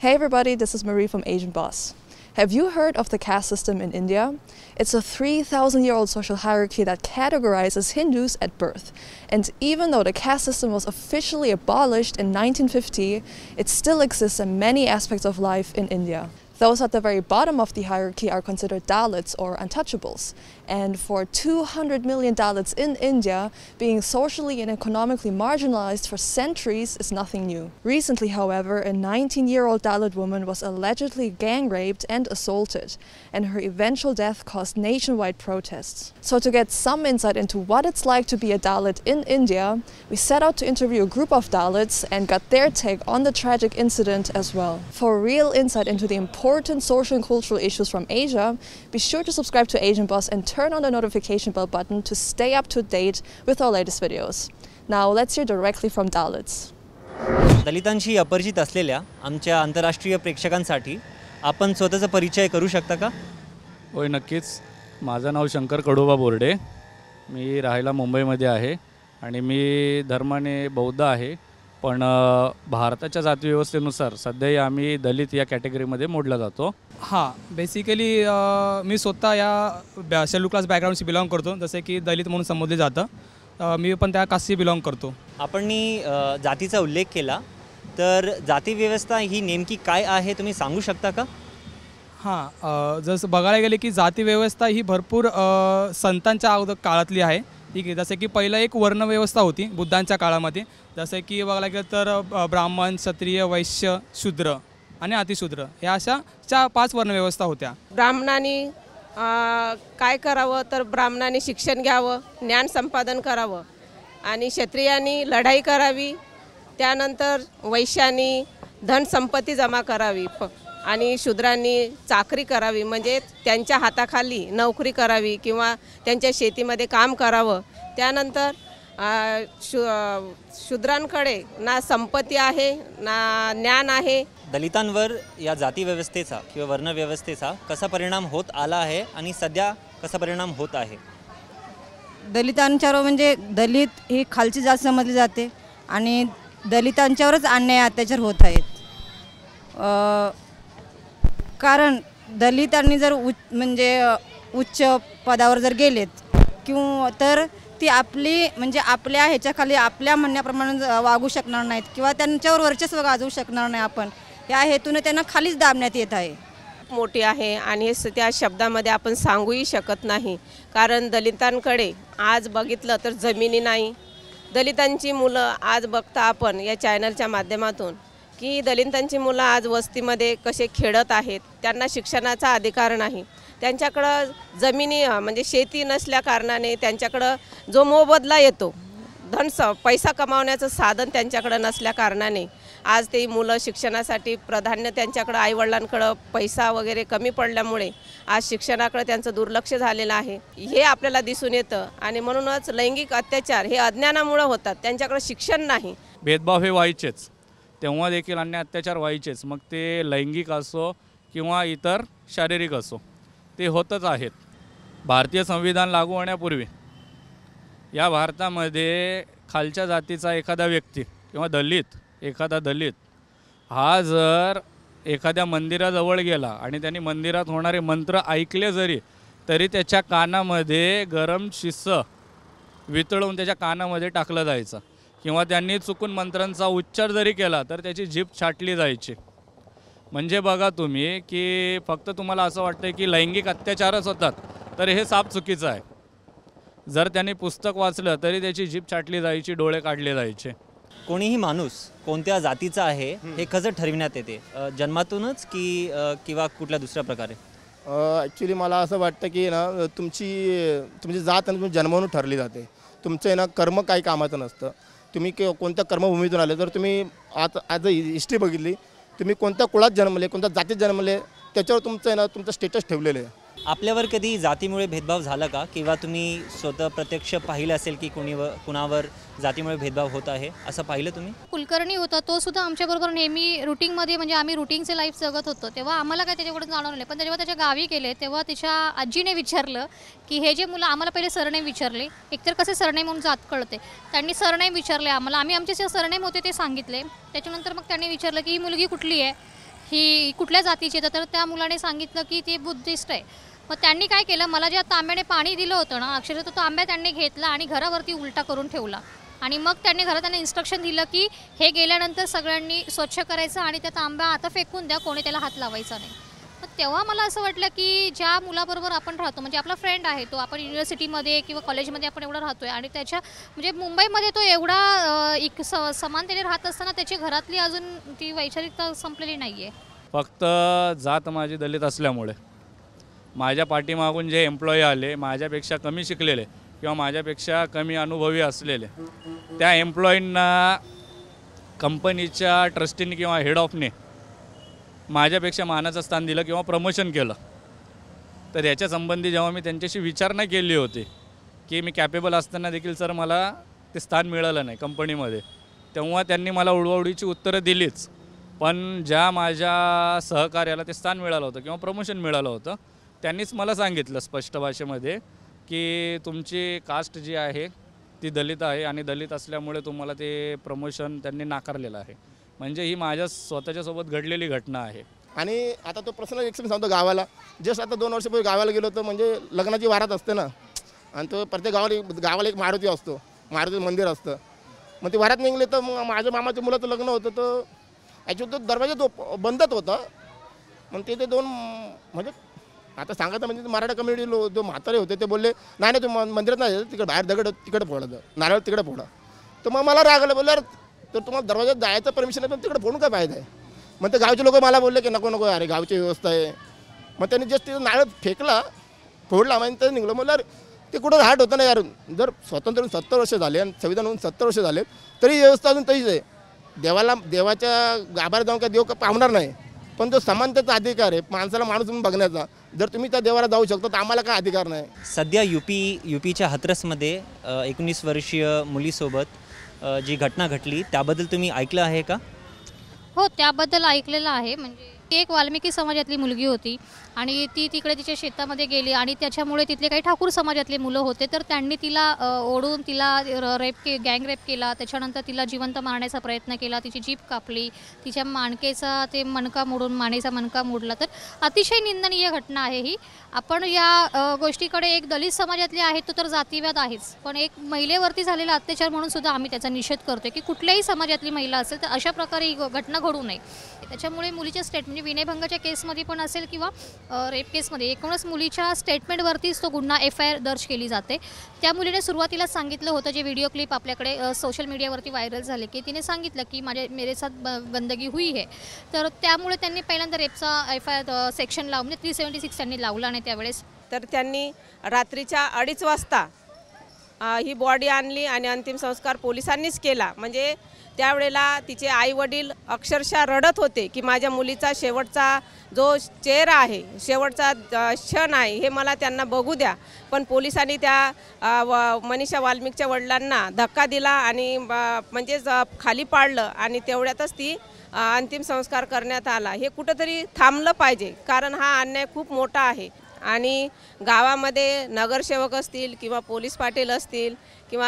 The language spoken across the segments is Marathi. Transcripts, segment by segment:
Hey everybody, this is Marie from Asian Boss. Have you heard of the caste system in India? It's a 3,000 year old social hierarchy that categorizes Hindus at birth. And even though the caste system was officially abolished in 1950, it still exists in many aspects of life in India. Those at the very bottom of the hierarchy are considered Dalits or untouchables, and for $200 Dalits in India, being socially and economically marginalized for centuries is nothing new. Recently, however, a 19-year-old Dalit woman was allegedly gang-raped and assaulted, and her eventual death caused nationwide protests. So to get some insight into what it's like to be a Dalit in India, we set out to interview a group of Dalits and got their take on the tragic incident as well. For real insight into the important social and cultural issues from Asia, be sure to subscribe to Asian Boss and turn turn on the notification bell button to stay up to date with our latest videos. Now let's hear directly from Dalits. दलितांशी अपरिचित असलेल्या आमच्या आंतरराष्ट्रीय प्रेक्षकांसाठी आपण स्वतःचा परिचय करू शकता का होय नक्कीच माझं नाव शंकर कडोबा बोर्डे मी राहायला मुंबईमध्ये आहे आणि मी धर्माने बौद्ध आहे पण भारताच्या जातीव्यवस्थेनुसार सध्याही आम्ही दलित या कॅटेगरीमध्ये मोडला जातो हां बेसिकली मी स्वतः या शेड्यूल क्लास बॅकग्राऊंडशी बिलॉंग करतो जसे की दलित म्हणून संबोधले जातं मी पण त्या कास्टशी बिलॉंग करतो आपण जातीचा उल्लेख केला तर जाती व्यवस्था ही नेमकी काय आहे तुम्ही सांगू शकता का हां जसं बघायला गेले की जाती व्यवस्था ही भरपूर संतांच्या अगोदर काळातली आहे ठीक आहे जसं की पहिलं एक वर्णव्यवस्था होती बुद्धांच्या काळामध्ये जसं की बघायला गेलं तर ब्राह्मण क्षत्रिय वैश्य शूद्र आणि अतिशूद्र या अशा चार पाच वर्णव्यवस्था होत्या ब्राह्मणांनी काय करावं तर ब्राह्मणांनी शिक्षण घ्यावं ज्ञान संपादन करावं आणि क्षत्रियांनी लढाई करावी त्यानंतर वैश्यांनी धनसंपत्ती जमा करावी आणि शूद्रांनी चाकरी करावी म्हणजे त्यांच्या हाताखाली नोकरी करावी किंवा त्यांच्या शेतीमध्ये काम करावं त्यानंतर शु शूद्रांकडे ना संपत्ती आहे ना ज्ञान आहे दलितांवर या जातीव्यवस्थेचा किंवा वर्णव्यवस्थेचा कसा परिणाम होत आला आहे आणि सध्या कसा परिणाम होत आहे दलितांच्यावर म्हणजे दलित ही खालची जात समजली जाते आणि दलितांच्यावरच अन्याय अत्याचार होत आहेत कारण दलितांनी जर उच म्हणजे उच्च पदावर जर गेलेत किंवा तर ती आपली म्हणजे आपल्या ह्याच्याखाली आपल्या म्हणण्याप्रमाणे वागू शकणार नाहीत किंवा त्यांच्यावर वर्चस्व गाजवू शकणार नाही आपण या हेतूने त्यांना खालीच दाबण्यात येत आहे मोठी आहे आणि त्या शब्दामध्ये आपण सांगूही शकत नाही कारण दलितांकडे आज बघितलं तर जमिनी नाही दलितांची मुलं आज बघता आपण या चॅनलच्या माध्यमातून की दलितांची मुलं आज वस्तीमध्ये कसे खेळत आहेत त्यांना शिक्षणाचा अधिकार नाही त्यांच्याकडं जमिनी म्हणजे शेती नसल्या कारणाने त्यांच्याकडं जो मोबदला येतो धन स पैसा कमावण्याचं साधन त्यांच्याकडं नसल्याकारणाने आज ते मुलं शिक्षणासाठी प्राधान्य त्यांच्याकडं आईवडिलांकडं पैसा वगैरे कमी पडल्यामुळे आज शिक्षणाकडे त्यांचं दुर्लक्ष झालेलं आहे हे आपल्याला दिसून येतं आणि म्हणूनच लैंगिक अत्याचार हे अज्ञानामुळं होतात त्यांच्याकडं शिक्षण नाही भेदभाव हे व्हायचेच तेव्हा देखील अन्य अत्याचार व्हायचेच मग ते लैंगिक असो किंवा इतर शारीरिक असो ते होतच आहेत भारतीय संविधान लागू होण्यापूर्वी या भारतामध्ये खालच्या जातीचा एखादा व्यक्ती किंवा दलित एखादा दलित हा जर एखाद्या मंदिराजवळ गेला आणि त्यांनी मंदिरात होणारे मंत्र ऐकले जरी तरी त्याच्या कानामध्ये गरम शिस्स वितळवून त्याच्या कानामध्ये टाकलं जायचं किंवा त्यांनी चुकून मंत्रांचा उच्चार जरी केला तर त्याची जीप छाटली जायची म्हणजे बघा तुम्ही की फक्त तुम्हाला असं वाटतं की लैंगिक अत्याचारच होतात तर हे साप चुकीचं आहे जर त्यांनी पुस्तक वाचलं तरी त्याची जीप छाटली जायची डोळे काढले जायचे कोणीही माणूस कोणत्या जातीचा आहे हे कसं ठरविण्यात येते जन्मातूनच की किंवा कुठल्या दुसऱ्या प्रकारे ॲक्च्युली मला असं वाटतं की ना तुमची तुमची जात आणि तुमची जन्मावरून ठरली जाते तुमचं आहे ना कर्म काही कामाचं नसतं तुम्ही के कोणत्या कर्मभूमीतून आले तर तुम्ही आज आज हिस्ट्री बघितली तुम्ही कोणत्या कुळात जन्मले कोणत्या जातीत जन्मले त्याच्यावर तुमचं आहे ना तुमचं स्टेटस ठेवलेलं आहे आपल्यावर कधी जातीमुळे भेदभाव झाला का किंवा तुम्ही स्वतः प्रत्यक्ष पाहिलं असेल की कुणी कुणावर जातीमुळे भेदभाव होत आहे असं पाहिलं तुम्ही कुलकर्णी होता तो सुद्धा आमच्याबरोबर नेहमी रुटीनमध्ये म्हणजे आम्ही रुटीनचे लाईफ जगत होतो तेव्हा आम्हाला काय त्याच्याकडून जाणवलं नाही पण जेव्हा त्याच्या गावी गेले तेव्हा तिच्या आजीने विचारलं की हे जे मुलं आम्हाला पहिले सरनेम विचारले एकतर कसे सरनेम म्हणून जात कळते त्यांनी सरनेम विचारले आम्हाला आम्ही आमचे जे सरनेम होते ते सांगितले त्याच्यानंतर मग त्यांनी विचारलं की ही मुलगी कुठली आहे ही कुठल्या जातीची तर त्या मुलाने सांगितलं की ती बुद्धिस्ट आहे मग त्यांनी काय केलं मला ज्या तांब्याने पाणी दिलं होतं ना अक्षरशः तो तांब्या त्यांनी घेतला आणि घरावरती उलटा करून ठेवला आणि मग त्यांनी घरात त्यांना इन्स्ट्रक्शन दिलं की हे गेल्यानंतर सगळ्यांनी स्वच्छ करायचं आणि त्या तांब्या आता फेकून द्या कोणी त्याला हात लावायचा नाही मग तेव्हा मला असं वाटलं की ज्या मुलाबरोबर आपण राहतो म्हणजे आपला फ्रेंड आहे तो आपण युनिव्हर्सिटीमध्ये किंवा कॉलेजमध्ये आपण एवढा राहतो आहे आणि त्याच्या म्हणजे मुंबईमध्ये तो एवढा एक स समानतेने राहत असताना त्याची घरातली अजून ती वैचारिकता संपलेली नाही आहे फक्त जात माझी दलित असल्यामुळे माझ्या पाठीमागून जे एम्प्लॉई आले माझ्यापेक्षा कमी शिकलेले किंवा माझ्यापेक्षा कमी अनुभवी असलेले त्या एम्प्लॉईंना कंपनीच्या ट्रस्टीने किंवा हेड ऑफने माझ्यापेक्षा मानाचं स्थान दिलं किंवा प्रमोशन केलं तर याच्या संबंधी जेव्हा मी त्यांच्याशी विचारणा केली होती की मी कॅपेबल असताना देखील सर मला ते स्थान मिळालं नाही कंपनीमध्ये तेव्हा त्यांनी मला उडवाउडीची उत्तरं दिलीच पण ज्या माझ्या सहकार्याला ते स्थान मिळालं होतं किंवा प्रमोशन मिळालं होतं त्यांनीच मला सांगितलं स्पष्ट भाषेमध्ये की तुमची कास्ट जी आहे ती दलित आहे आणि दलित असल्यामुळे तुम्हाला ते प्रमोशन त्यांनी नाकारलेलं आहे म्हणजे ही माझ्या स्वतःच्यासोबत घडलेली घटना आहे आणि आता तो प्रश्न एक्सप्रेस सांगतो गावाला जस्ट आता दोन वर्षपूर्वी गावाला गेलो होतो म्हणजे लग्नाची वारात असते ना आणि तो प्रत्येक गावाला गावाला एक मारुती असतो मारुती मंदिर असतं मग ते वारात निघले तर मग माझ्या मामाच्या मुलाचं लग्न होतं तर ॲक्च्युली तो दरवाजा तो बंदच होता मग ते दोन म्हणजे आता सांगायचं म्हणजे मराठा कम्युनिटी लोक जो म्हातारे होते ते बोलले नाही नाही तो मंदिरात नाही तिकडे बाहेर दगड तिकडे फोडा नारळ तिकडे फोडा तर मग मला रागलं बोलले तर तुम्हाला दरवाजात जायचं परमिशन आहे पण तिकडे फोडून काय पाहिजे आहे मग ते गावचे लोक मला बोलले की नको नको अरे गावची व्यवस्था आहे मग त्यांनी जस्ट तिथं नारळ फेकला फोडला म्हणजे तर निघलं म्हटलं ते कुठं हाट होतं ना यार जर स्वतंत्र होऊन सत्तर वर्ष झाले आणि संविधान होऊन सत्तर वर्ष झाले तरी व्यवस्था अजून तशीच आहे देवाला देवाच्या गाभार जाऊन काय देव पावणार नाही पण जो समानतेचा अधिकार आहे माणसाला माणूस म्हणून बघण्याचा जर तुम्ही त्या देवाला जाऊ शकता तर आम्हाला काय अधिकार नाही सध्या युपी युपीच्या हत्रसमध्ये एकोणीस वर्षीय मुलीसोबत जी घटना घटली त्याबद्दल तुम्ही ऐकलं आहे का हो त्याबद्दल ऐकलेलं आहे म्हणजे ती एक वाल्मिकी समाजातली मुलगी होती आणि ती तिकडे तिच्या शेतामध्ये गेली आणि त्याच्यामुळे तिथले काही ठाकूर समाजातले मुलं होते तर त्यांनी तिला ओढून तिला रेप के गँग रेप केला त्याच्यानंतर तिला जिवंत मारण्याचा प्रयत्न केला तिची जीप कापली तिच्या माणकेचा ते मणका मोडून मानेचा मणका मोडला तर अतिशय निंदनीय घटना आहे ही आपण या गोष्टीकडे एक दलित समाजातली आहे तो तर जातीवाद आहेच पण एक महिलेवरती झालेला अत्याचार म्हणून सुद्धा आम्ही त्याचा निषेध करतो की कुठल्याही समाजातली महिला असेल तर अशा प्रकारे ही घटना घडू नये त्याच्यामुळे मुलीच्या स्टेटमेंट म्हणजे विनयभंगाच्या केसमध्ये पण असेल किंवा रेप केसमध्ये एकूणच मुलीच्या स्टेटमेंटवरतीच तो गुन्हा एफ आय आर दर्ज केली जाते त्या मुलीने सुरुवातीला सांगितलं होतं जे व्हिडिओ क्लिप आपल्याकडे सोशल मीडियावरती व्हायरल झाले की तिने सांगितलं की माझे मेरे साथ गंदगी हुई है तर त्यामुळे त्यांनी पहिल्यांदा रेपचा एफ आय आर सेक्शन लावून थ्री सेवन्टी सिक्स त्यांनी लावला नाही त्यावेळेस तर त्यांनी रात्रीच्या अडीच वाजता ही बॉडी आणली आणि अंतिम संस्कार पोलिसांनीच केला म्हणजे त्यावेळेला तिचे आई वडील अक्षरशः रडत होते की माझ्या मुलीचा शेवटचा जो चेहरा आहे शेवटचा क्षण आहे हे मला त्यांना बघू द्या पण पोलिसांनी त्या व मनीषा वाल्मिकच्या वडिलांना धक्का दिला आणि म्हणजेच खाली पाडलं आणि तेवढ्यातच ती अंतिम संस्कार करण्यात आला हे कुठंतरी थांबलं पाहिजे कारण हा अन्याय खूप मोठा आहे आणि गावामध्ये नगरसेवक असतील किंवा पोलीस पाटील असतील किंवा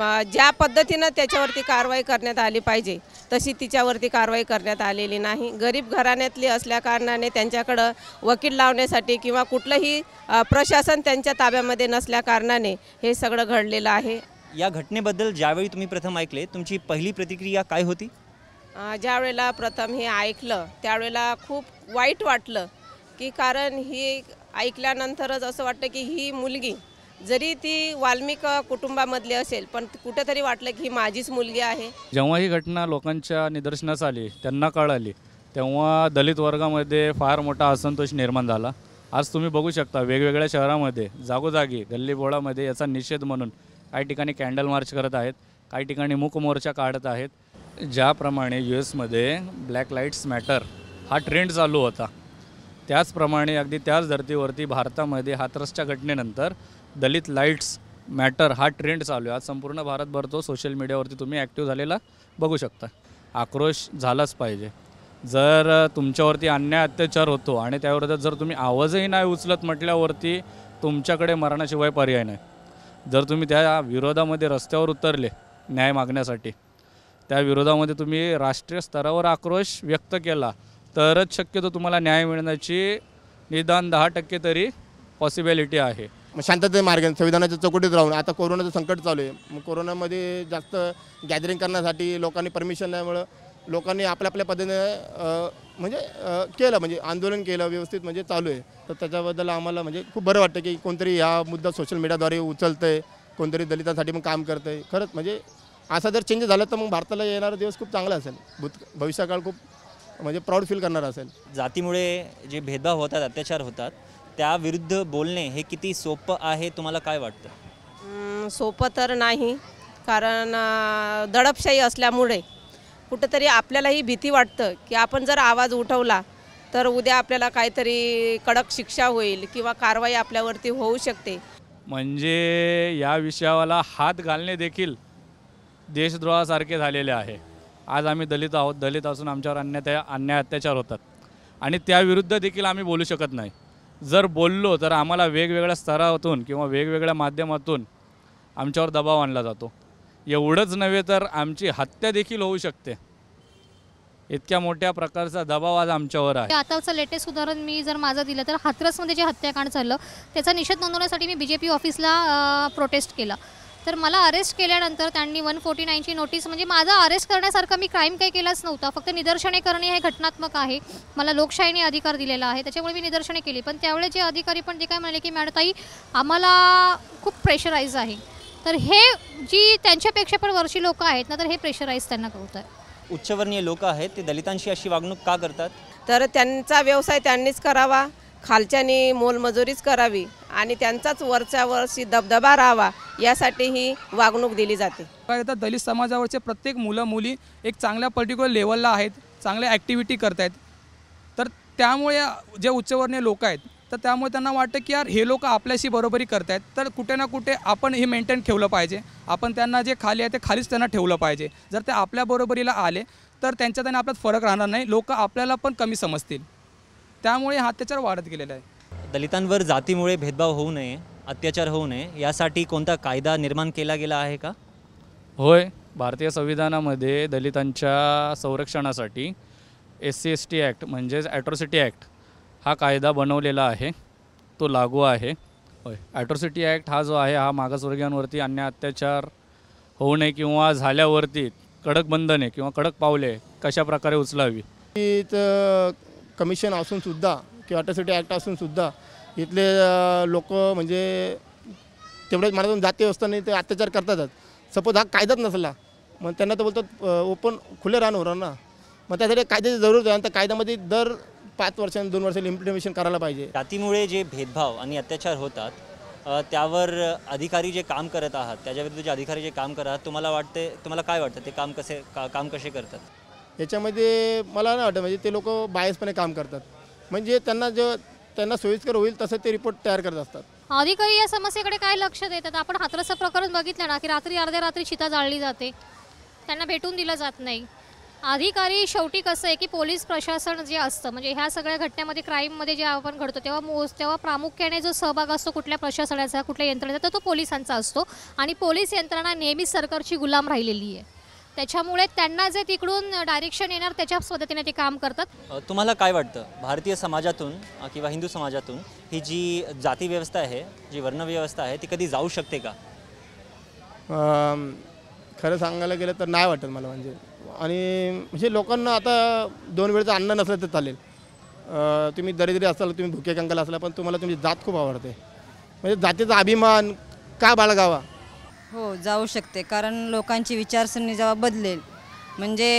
ज्या पद्धतीनं त्याच्यावरती कारवाई करण्यात आली पाहिजे तशी तिच्यावरती कारवाई करण्यात आलेली नाही गरीब घराण्यातली असल्याकारणाने त्यांच्याकडं वकील लावण्यासाठी किंवा कुठलंही प्रशासन त्यांच्या ताब्यामध्ये नसल्याकारणाने हे सगळं घडलेलं आहे या घटनेबद्दल ज्यावेळी तुम्ही प्रथम ऐकले तुमची पहिली प्रतिक्रिया काय होती ज्यावेळेला प्रथम हे ऐकलं त्यावेळेला खूप वाईट वाटलं की कारण ही ऐकल्यानंतरच असं वाटतं की ही मुलगी जरी ती वाल्मिक कुटुंबामधली असेल पण कुठेतरी वाटलं की ही माझीच मुलगी आहे जेव्हा ही घटना लोकांच्या निदर्शनास आली त्यांना कळाली तेव्हा दलित वर्गामध्ये फार मोठा असंतोष निर्माण झाला आज तुम्ही बघू शकता वेगवेगळ्या शहरामध्ये जागोजागी गल्लीबोळामध्ये याचा निषेध म्हणून काही ठिकाणी कॅन्डल मार्च करत आहेत काही ठिकाणी मूक मोर्चा काढत आहेत ज्याप्रमाणे यू एसमध्ये ब्लॅक लाईट्स मॅटर हा ट्रेंड चालू होता त्याचप्रमाणे अगदी त्याच धर्तीवरती भारतामध्ये हातरसच्या घटनेनंतर दलित लाईट्स मॅटर हा ट्रेंड चालू आहे आज संपूर्ण भारतभर तो सोशल मीडियावरती तुम्ही ॲक्टिव्ह झालेला बघू शकता आक्रोश झालाच पाहिजे जर तुमच्यावरती अन्याय अत्याचार होतो आणि त्याविरोधात जर तुम्ही आवाजही नाही उचलत म्हटल्यावरती तुमच्याकडे मरणाशिवाय पर्याय नाही जर तुम्ही त्या विरोधामध्ये रस्त्यावर उतरले न्याय मागण्यासाठी त्या विरोधामध्ये तुम्ही राष्ट्रीय स्तरावर आक्रोश व्यक्त केला तरच शक्यतो तुम्हाला न्याय मिळण्याची निदान दहा टक्के तरी पॉसिबिलिटी आहे मग मार्गाने मार्ग संविधानाच्या चौकटीत राहून आता कोरोनाचं संकट चालू आहे मग कोरोनामध्ये जास्त गॅदरिंग करण्यासाठी लोकांनी परमिशन नाहीमुळं लोकांनी आपल्या आपल्या पद्धतीने म्हणजे केलं म्हणजे आंदोलन केलं व्यवस्थित म्हणजे चालू आहे तर त्याच्याबद्दल आम्हाला म्हणजे खूप बरं वाटतं की कोणतरी ह्या मुद्दा सोशल मीडियाद्वारे उचलतं आहे कोणतरी दलितांसाठी मग काम करतं आहे खरंच म्हणजे असा जर चेंज झाला तर मग भारताला येणारा दिवस खूप चांगला असेल भूत भविष्यकाळ खूप म्हणजे प्राऊड फील करणार असेल जातीमुळे जे भेदभाव होतात अत्याचार होतात त्याविरुद्ध बोलणे हे किती सोपं आहे तुम्हाला काय वाटतं सोपं तर नाही कारण दडपशाही असल्यामुळे कुठंतरी आपल्यालाही भीती वाटतं की आपण जर आवाज उठवला तर उद्या आपल्याला काहीतरी कडक शिक्षा होईल किंवा कारवाई आपल्यावरती होऊ शकते म्हणजे या विषयाला हात घालणे देखील देशद्रोहासारखे झालेले आहे आज आम्ही दलित आहोत दलित असून आमच्यावर अन्याय अन्याय अत्याचार होतात आणि त्याविरुद्ध देखील आम्ही बोलू शकत नाही जर बोललो तर आम्हाला वेगवेगळ्या स्तरातून किंवा वेगवेगळ्या माध्यमातून आमच्यावर दबाव आणला जातो एवढंच नव्हे तर आमची हत्या देखील होऊ शकते इतक्या मोठ्या प्रकारचा दबाव आज आमच्यावर आहे आताचं लेटेस्ट उदाहरण मी जर माझं दिलं तर हाथरसमध्ये जे हत्याकांड झालं त्याचा निषेध नोंदवण्यासाठी मी बीजेपी ऑफिसला प्रोटेस्ट केला तर मला अरेस्ट केल्यानंतर त्यांनी वन फोर्टी नाईनची नोटीस म्हणजे माझा अरेस्ट करण्यासारखा मी क्राईम काही केलाच नव्हता फक्त निदर्शने करणे हे घटनात्मक आहे मला लोकशाहीने अधिकार दिलेला आहे त्याच्यामुळे मी निदर्शने केली पण त्यावेळे जे अधिकारी पण जे काय म्हणाले की मॅडताई आम्हाला खूप प्रेशराईज आहे तर हे जी त्यांच्यापेक्षा पण वर्षी लोकं आहेत ना तर हे प्रेशराईज त्यांना करत आहे उच्चवर्णीय लोक आहेत ते दलितांशी अशी वागणूक का करतात तर त्यांचा व्यवसाय त्यांनीच करावा खालच्यानी मोलमजुरीच करावी आणि त्यांचाच वरच्या वरची दबदबा राहावा यासाठी ही वागणूक दिली जाते दलित समाजावरचे प्रत्येक मुलं मुली एक चांगल्या पर्टिक्युलर लेवलला आहेत चांगल्या ॲक्टिव्हिटी करत आहेत तर त्यामुळे जे उच्चवर्णीय लोक आहेत तर त्यामुळे त्यांना वाटतं की यार हे लोक आपल्याशी बरोबरी करत आहेत तर कुठे ना कुठे आपण हे मेंटेन ठेवलं पाहिजे आपण त्यांना जे खाली आहे ते खालीच त्यांना ठेवलं पाहिजे जर ते आपल्या बरोबरीला आले तर त्यांच्यात आणि आपल्यात फरक राहणार नाही लोक आपल्याला पण कमी समजतील त्यामुळे हा अत्याचार वाढत गेलेला आहे दलितांवर जातीमुळे भेदभाव होऊ नये अत्याचार होऊ नये यासाठी कोणता कायदा निर्माण केला गेला आहे का होय भारतीय संविधानामध्ये दलितांच्या संरक्षणासाठी S C S T act म्हणजेच ॲट्रॉसिटी ॲक्ट हा कायदा बनवलेला आहे तो लागू आहे होय ॲट्रॉसिटी ॲक्ट हा जो आहे हा मागासवर्गीयांवरती अन्य अत्याचार होऊ नये किंवा झाल्यावरती कडक बंधने किंवा कडक पावले कशाप्रकारे उचलावी कमिशन असूनसुद्धा की ऑटोसिटी सिटी ॲक्ट असूनसुद्धा इथले लोक म्हणजे तेवढेच मनातून जाती नाही ते अत्याचार करतातच सपोज हा कायदाच नसला मग त्यांना तर बोलतात ओपन खुले राहणार ना मग त्यासाठी कायद्याची जरूरत आहे आणि त्या कायद्यामध्ये दर पाच वर्षाने दोन वर्षाला इम्प्लिमेशन करायला पाहिजे जातीमुळे जे भेदभाव आणि अत्याचार होतात त्यावर अधिकारी जे काम करत आहात त्याच्याविरुद्ध जे अधिकारी जे काम करत आहात तुम्हाला वाटते तुम्हाला काय वाटतं ते काम कसे का काम कसे करतात याच्यामध्ये मला नाही वाटतं म्हणजे ते लोक बायसपणे काम करतात म्हणजे त्यांना जे त्यांना सोयीस्कर होईल तसं ते रिपोर्ट तयार करत असतात अधिकारी या समस्येकडे काय लक्ष देतात आपण हातरसं प्रकरण बघितलं ना की रात्री अर्ध्या रात्री शिता जाळली जाते त्यांना भेटून दिलं जात नाही अधिकारी शेवटी कसं आहे की पोलीस प्रशासन जे असतं म्हणजे ह्या सगळ्या घटनेमध्ये क्राईममध्ये जे आपण घडतो तेव्हा मोज तेव्हा प्रामुख्याने जो सहभाग असतो कुठल्या प्रशासनाचा कुठल्या यंत्रणेचा तर तो पोलिसांचा असतो आणि पोलीस यंत्रणा नेहमीच सरकारची गुलाम राहिलेली आहे त्याच्यामुळे त्यांना जे तिकडून डायरेक्शन येणार त्याच्या पद्धतीने ते काम करतात तुम्हाला काय वाटतं भारतीय समाजातून किंवा हिंदू समाजातून ही जी जाती व्यवस्था आहे जी वर्णव्यवस्था आहे ती कधी जाऊ शकते का खरं सांगायला गेलं तर नाही वाटत मला म्हणजे आणि म्हणजे लोकांना आता दोन वेळचं अन्न नसलं तर चालेल तुम्ही दरिद्री असाल तुम्ही भुके कंकाल असाल पण तुम्हाला तुमची जात खूप आवडते म्हणजे जातीचा अभिमान का बाळगावा हो जाऊ शकते कारण लोकांची विचारसरणी जेव्हा बदलेल म्हणजे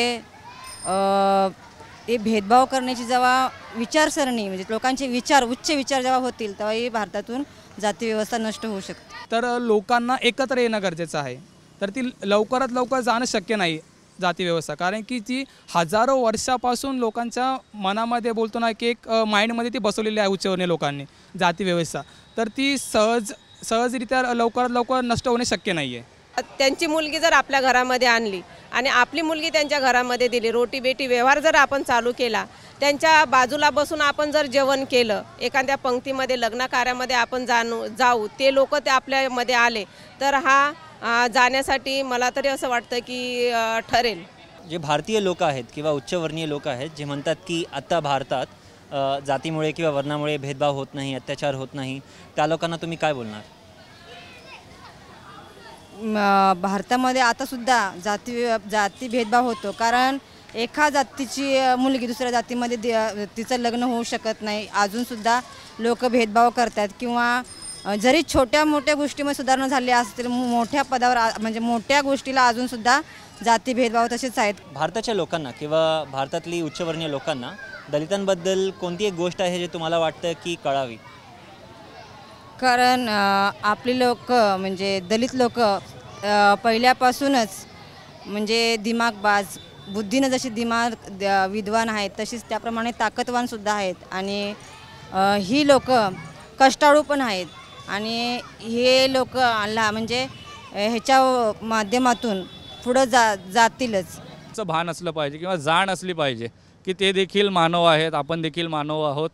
हे भेदभाव करण्याची जेव्हा विचारसरणी म्हणजे लोकांचे विचार उच्च विचार जेव्हा होतील तेव्हा ही भारतातून जाती व्यवस्था नष्ट होऊ शकते तर लोकांना एकत्र येणं गरजेचं आहे तर ती लवकरात लवकर जाणं शक्य नाही जाती व्यवस्था कारण की ती हजारो वर्षापासून लोकांच्या मनामध्ये बोलतो ना की एक माइंडमध्ये ती बसवलेली आहे उच्चवर्णीय लोकांनी जाती व्यवस्था तर ती सहज सहजरित्या लवकरात लवकर नष्ट होणे शक्य नाही आहे त्यांची मुलगी जर आपल्या घरामध्ये आणली आणि आपली मुलगी त्यांच्या घरामध्ये दिली रोटी बेटी व्यवहार जर आपण चालू केला त्यांच्या बाजूला बसून आपण जर जेवण केलं एखाद्या पंक्तीमध्ये लग्न कार्यामध्ये आपण जाणू जाऊ ते लोक ते आपल्यामध्ये आले तर हा जाण्यासाठी मला तरी असं वाटतं की ठरेल जे भारतीय लोक आहेत किंवा उच्चवर्णीय लोक आहेत जे म्हणतात की आत्ता भारतात जातीमुळे किंवा वर्णामुळे भेदभाव होत नाही अत्याचार होत नाही त्या लोकांना तुम्ही काय बोलणार भारतामध्ये आतासुद्धा जाती जाती भेदभाव होतो कारण एका जातीची मुलगी दुसऱ्या जातीमध्ये तिचं लग्न होऊ शकत नाही अजूनसुद्धा लोक भेदभाव करतात किंवा जरी छोट्या मोठ्या गोष्टीमध्ये सुधारणा झाली असतील मोठ्या पदावर म्हणजे मोठ्या गोष्टीला अजूनसुद्धा जाती भेदभाव तसेच आहेत भारताच्या लोकांना किंवा भारतातली उच्चवर्णीय लोकांना दलितांबद्दल कोणती एक गोष्ट आहे जे तुम्हाला वाटतं की कळावी कारण आपली लोक म्हणजे दलित लोक पहिल्यापासूनच म्हणजे दिमागबाज बुद्धीनं जशी दिमाग विद्वान आहेत तशीच त्याप्रमाणे ताकदवानसुद्धा आहेत आणि ही लोक कष्टाळू पण आहेत आणि हे लोक ला म्हणजे ह्याच्या माध्यमातून पुढं जा जातीलच भान असलं पाहिजे किंवा जाण असली पाहिजे की ते देखील मानव आहेत आपण देखील मानव आहोत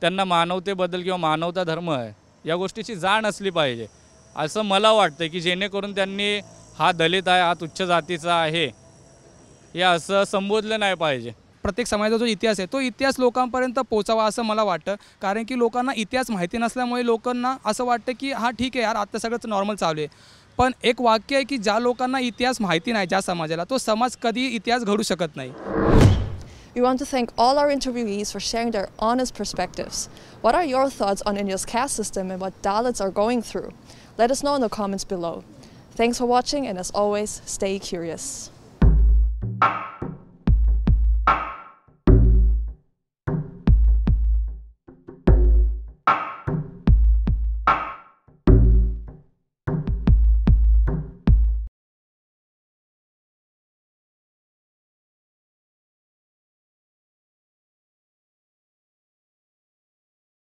त्यांना मानवतेबद्दल किंवा मानवता धर्म आहे या गोष्टीची जाण असली पाहिजे असं मला वाटतं की जेणेकरून त्यांनी हा दलित आहे हा तुच्छ जातीचा आहे हे असं संबोधलं नाही पाहिजे प्रत्येक समाजाचा जो इतिहास आहे तो इतिहास लोकांपर्यंत पोचावा असं मला वाटतं कारण की लोकांना इतिहास माहिती नसल्यामुळे लोकांना असं वाटतं की हा ठीक आहे यार आत्ता सगळंच नॉर्मल चालू आहे पण एक वाक्य आहे की ज्या लोकांना इतिहास माहिती नाही ज्या समाजाला तो समाज कधी इतिहास घडू शकत नाही We want to thank all our interviewees for sharing their honest perspectives. What are your thoughts on India's caste system and what Dalits are going through? Let us know in the comments below. Thanks for watching and as always, stay curious.